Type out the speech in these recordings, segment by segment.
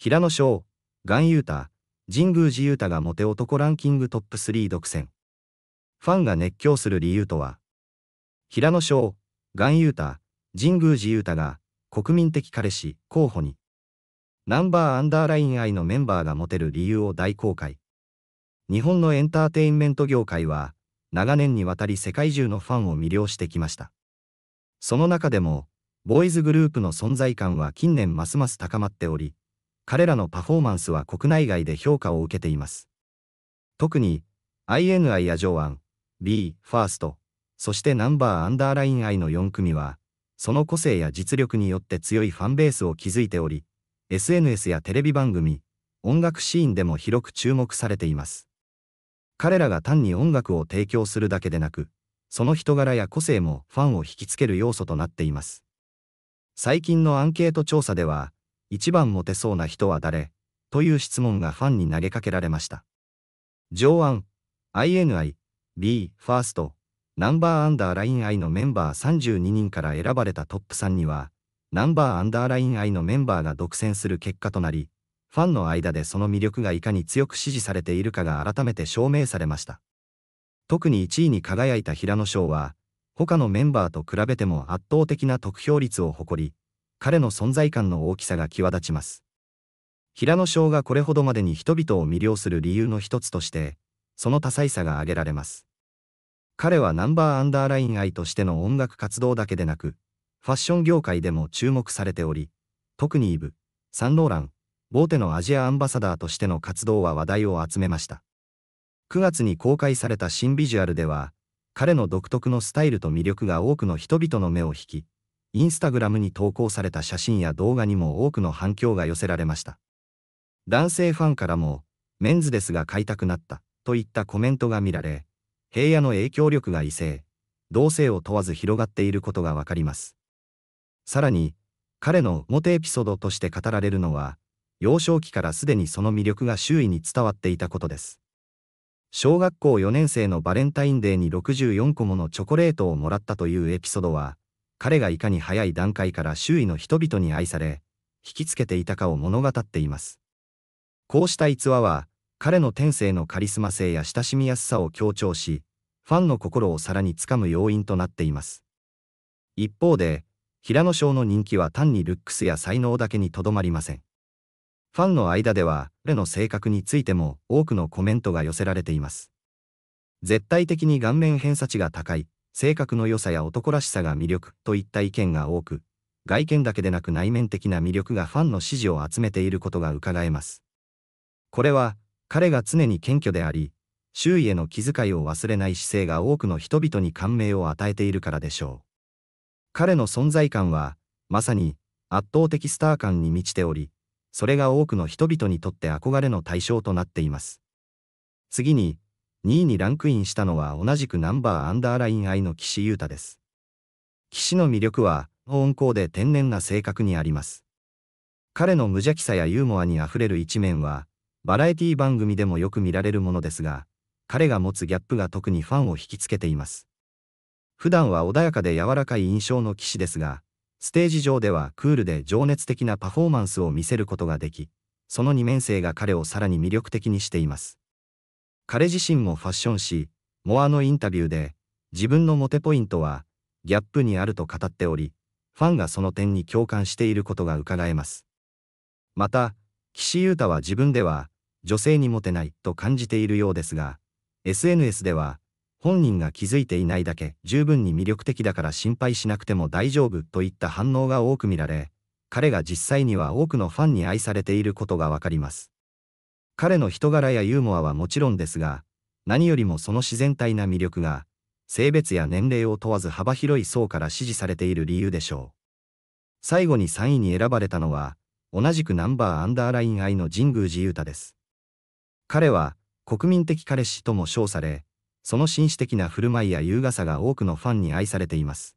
平野翔、岩優太、神宮寺優太がモテ男ランキングトップ3独占。ファンが熱狂する理由とは、平野翔、岩優太、神宮寺優太が国民的彼氏候補に、ナンバーアンダーライン愛のメンバーがモテる理由を大公開。日本のエンターテインメント業界は、長年にわたり世界中のファンを魅了してきました。その中でも、ボーイズグループの存在感は近年ますます高まっており、彼らのパフォーマンスは国内外で評価を受けています。特に、INI やアン、B、ファースト、そしてナンバーアンダーライン I の4組は、その個性や実力によって強いファンベースを築いており、SNS やテレビ番組、音楽シーンでも広く注目されています。彼らが単に音楽を提供するだけでなく、その人柄や個性もファンを引きつける要素となっています。最近のアンケート調査では、一番モテそうな人は誰という質問がファンに投げかけられました。上腕 INI、B、ファースト、ナンバーアンダーライン I のメンバー32人から選ばれたトップ3には、ナンバーアンダーライン I のメンバーが独占する結果となり、ファンの間でその魅力がいかに強く支持されているかが改めて証明されました。特に1位に輝いた平野翔は、他のメンバーと比べても圧倒的な得票率を誇り、彼の存在感の大きさが際立ちます。平野翔がこれほどまでに人々を魅了する理由の一つとして、その多彩さが挙げられます。彼はナンバーアンダーライン愛としての音楽活動だけでなく、ファッション業界でも注目されており、特にイブ、サンローラン、ボーテのアジアアンバサダーとしての活動は話題を集めました。9月に公開された新ビジュアルでは、彼の独特のスタイルと魅力が多くの人々の目を引き、インスタグラムに投稿された写真や動画にも多くの反響が寄せられました。男性ファンからも、メンズですが買いたくなった、といったコメントが見られ、平野の影響力が異性、同性を問わず広がっていることがわかります。さらに、彼のモテエピソードとして語られるのは、幼少期からすでにその魅力が周囲に伝わっていたことです。小学校4年生のバレンタインデーに64個ものチョコレートをもらったというエピソードは、彼がいかに早い段階から周囲の人々に愛され、引きつけていたかを物語っています。こうした逸話は、彼の天性のカリスマ性や親しみやすさを強調し、ファンの心をさらにつかむ要因となっています。一方で、平野翔の人気は単にルックスや才能だけにとどまりません。ファンの間では、彼の性格についても多くのコメントが寄せられています。絶対的に顔面偏差値が高い、性格の良さや男らしさが魅力といった意見が多く、外見だけでなく内面的な魅力がファンの支持を集めていることが伺えます。これは、彼が常に謙虚であり、周囲への気遣いを忘れない姿勢が多くの人々に感銘を与えているからでしょう。彼の存在感は、まさに、圧倒的スター感に満ちており、それが多くの人々にとって憧れの対象となっています。次に、2位にランクインしたのは同じくナンバーアンダーライン愛の岸優太です。岸の魅力は、温厚で天然な性格にあります。彼の無邪気さやユーモアにあふれる一面は、バラエティ番組でもよく見られるものですが、彼が持つギャップが特にファンを引きつけています。普段は穏やかで柔らかい印象の騎士ですが、ステージ上ではクールで情熱的なパフォーマンスを見せることができ、その二面性が彼をさらに魅力的にしています。彼自身もファッション誌、モアのインタビューで、自分のモテポイントは、ギャップにあると語っており、ファンがその点に共感していることが伺えます。また、岸優太は自分では、女性にモテないと感じているようですが、SNS では、本人が気づいていないだけ十分に魅力的だから心配しなくても大丈夫といった反応が多く見られ、彼が実際には多くのファンに愛されていることがわかります。彼の人柄やユーモアはもちろんですが、何よりもその自然体な魅力が、性別や年齢を問わず幅広い層から支持されている理由でしょう。最後に3位に選ばれたのは、同じくナンバーアンダーライン愛の神宮寺勇太です。彼は、国民的彼氏とも称され、その紳士的な振る舞いや優雅さが多くのファンに愛されています。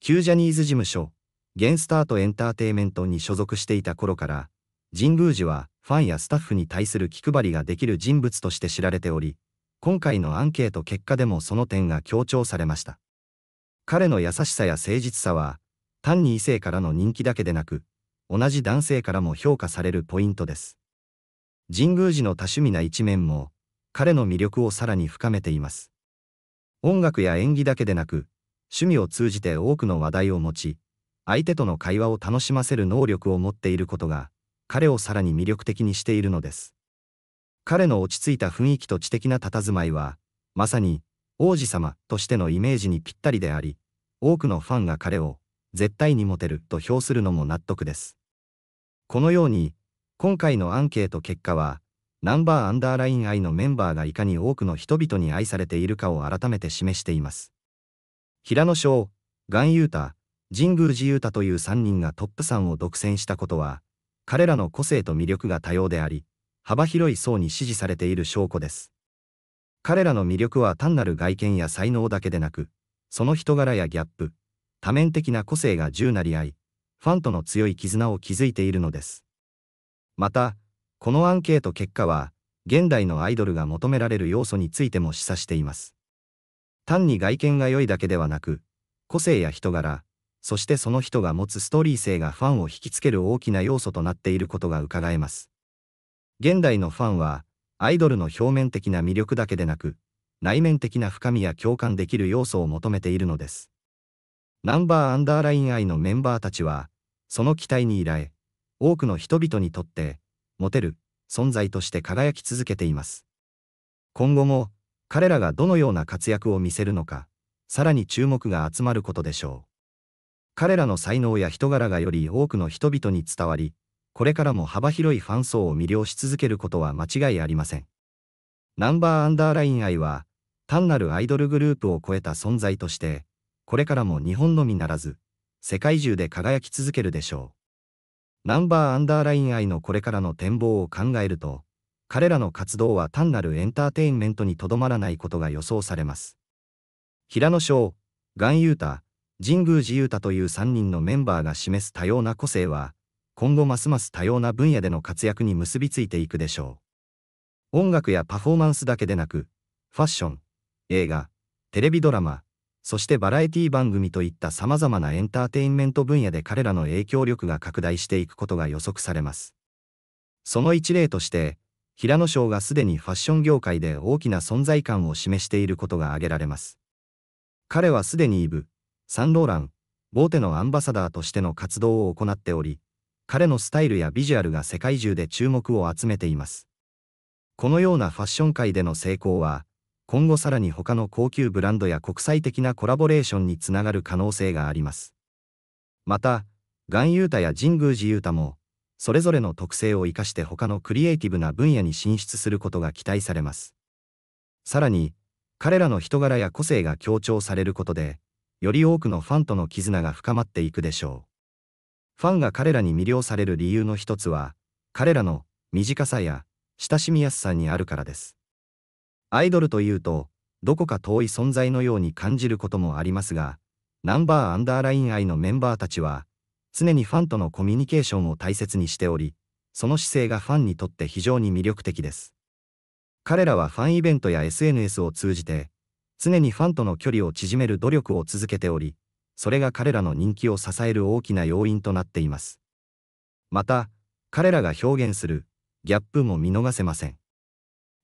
旧ジャニーズ事務所、ゲンスタートエンターテイメントに所属していた頃から、神宮寺は、ファンやスタッフに対する気配りができる人物として知られており、今回のアンケート結果でもその点が強調されました。彼の優しさや誠実さは、単に異性からの人気だけでなく、同じ男性からも評価されるポイントです。神宮寺の多趣味な一面も、彼の魅力をさらに深めています。音楽や演技だけでなく、趣味を通じて多くの話題を持ち、相手との会話を楽しませる能力を持っていることが、彼をさらに魅力的にしているのです。彼の落ち着いた雰囲気と知的な佇まいは、まさに王子様としてのイメージにぴったりであり、多くのファンが彼を絶対にモテると評するのも納得です。このように、今回のアンケート結果は、ナンバーアンダーライン愛のメンバーがいかに多くの人々に愛されているかを改めて示しています。平野翔、岩優太、神宮寺ユ太という3人がトップ3を独占したことは、彼らの個性と魅力が多様であり、幅広い層に支持されている証拠です。彼らの魅力は単なる外見や才能だけでなく、その人柄やギャップ、多面的な個性が十なり合い、ファンとの強い絆を築いているのです。また、このアンケート結果は、現代のアイドルが求められる要素についても示唆しています。単に外見が良いだけではなく、個性や人柄、そしてその人が持つストーリー性がファンを引きつける大きな要素となっていることが伺えます。現代のファンは、アイドルの表面的な魅力だけでなく、内面的な深みや共感できる要素を求めているのです。ナンバーアンダーライン愛のメンバーたちは、その期待に依頼、多くの人々にとって、モテる、存在として輝き続けています。今後も、彼らがどのような活躍を見せるのか、さらに注目が集まることでしょう。彼らの才能や人柄がより多くの人々に伝わり、これからも幅広いファン層を魅了し続けることは間違いありません。ナンバーアンダーライン愛は、単なるアイドルグループを超えた存在として、これからも日本のみならず、世界中で輝き続けるでしょう。ナンバーアンダーライン愛のこれからの展望を考えると、彼らの活動は単なるエンターテインメントにとどまらないことが予想されます。平野翔、岩優太、神宮寺勇太という3人のメンバーが示す多様な個性は、今後ますます多様な分野での活躍に結びついていくでしょう。音楽やパフォーマンスだけでなく、ファッション、映画、テレビドラマ、そしてバラエティ番組といった様々なエンターテインメント分野で彼らの影響力が拡大していくことが予測されます。その一例として、平野翔がすでにファッション業界で大きな存在感を示していることが挙げられます。彼はすでにイブ、サンローラン、ボーテのアンバサダーとしての活動を行っており、彼のスタイルやビジュアルが世界中で注目を集めています。このようなファッション界での成功は、今後さらに他の高級ブランドや国際的なコラボレーションにつながる可能性があります。また、ガンユータや神宮寺ユータも、それぞれの特性を生かして他のクリエイティブな分野に進出することが期待されます。さらに、彼らの人柄や個性が強調されることで、より多くのファンとの絆が深まっていくでしょう。ファンが彼らに魅了される理由の一つは、彼らの短さや親しみやすさにあるからです。アイドルというと、どこか遠い存在のように感じることもありますが、ナンバーアンダーライン愛のメンバーたちは、常にファンとのコミュニケーションを大切にしており、その姿勢がファンにとって非常に魅力的です。彼らはファンイベントや SNS を通じて、常にファンとの距離を縮める努力を続けており、それが彼らの人気を支える大きな要因となっています。また、彼らが表現するギャップも見逃せません。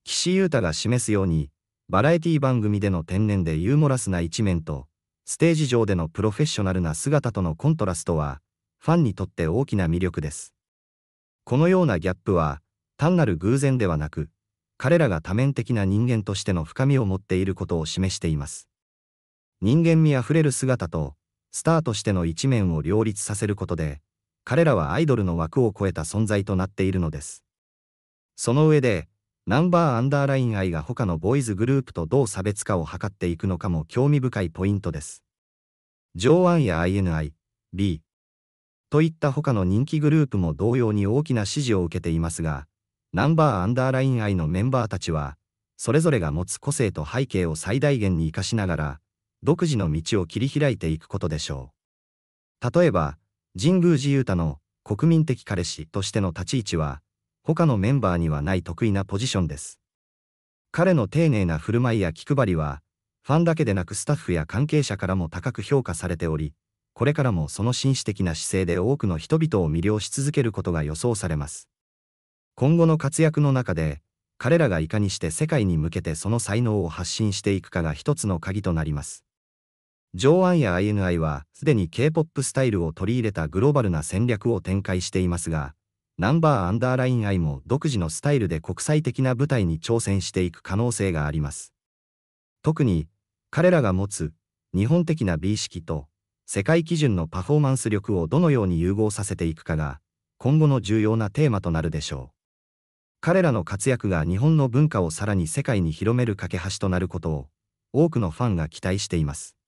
岸優太が示すように、バラエティ番組での天然でユーモラスな一面と、ステージ上でのプロフェッショナルな姿とのコントラストは、ファンにとって大きな魅力です。このようなギャップは、単なる偶然ではなく、彼らが多面的な人間としての深みを持っていることを示しています。人間味あふれる姿と、スターとしての一面を両立させることで、彼らはアイドルの枠を超えた存在となっているのです。その上で、ナンバーアンダーライン愛が他のボーイズグループとどう差別化を図っていくのかも興味深いポイントです。上腕や INI、B といった他の人気グループも同様に大きな支持を受けていますが、ナンバーアンダーライン愛のメンバーたちは、それぞれが持つ個性と背景を最大限に活かしながら、独自の道を切り開いていくことでしょう。例えば、神宮寺勇太の国民的彼氏としての立ち位置は、他のメンバーにはない得意なポジションです。彼の丁寧な振る舞いや気配りは、ファンだけでなくスタッフや関係者からも高く評価されており、これからもその紳士的な姿勢で多くの人々を魅了し続けることが予想されます。今後の活躍の中で、彼らがいかにして世界に向けてその才能を発信していくかが一つの鍵となります。上腕や INI はすでに K-POP スタイルを取り入れたグローバルな戦略を展開していますが、ナンバーアンダーライン I も独自のスタイルで国際的な舞台に挑戦していく可能性があります。特に、彼らが持つ日本的な美意識と世界基準のパフォーマンス力をどのように融合させていくかが、今後の重要なテーマとなるでしょう。彼らの活躍が日本の文化をさらに世界に広める架け橋となることを、多くのファンが期待しています。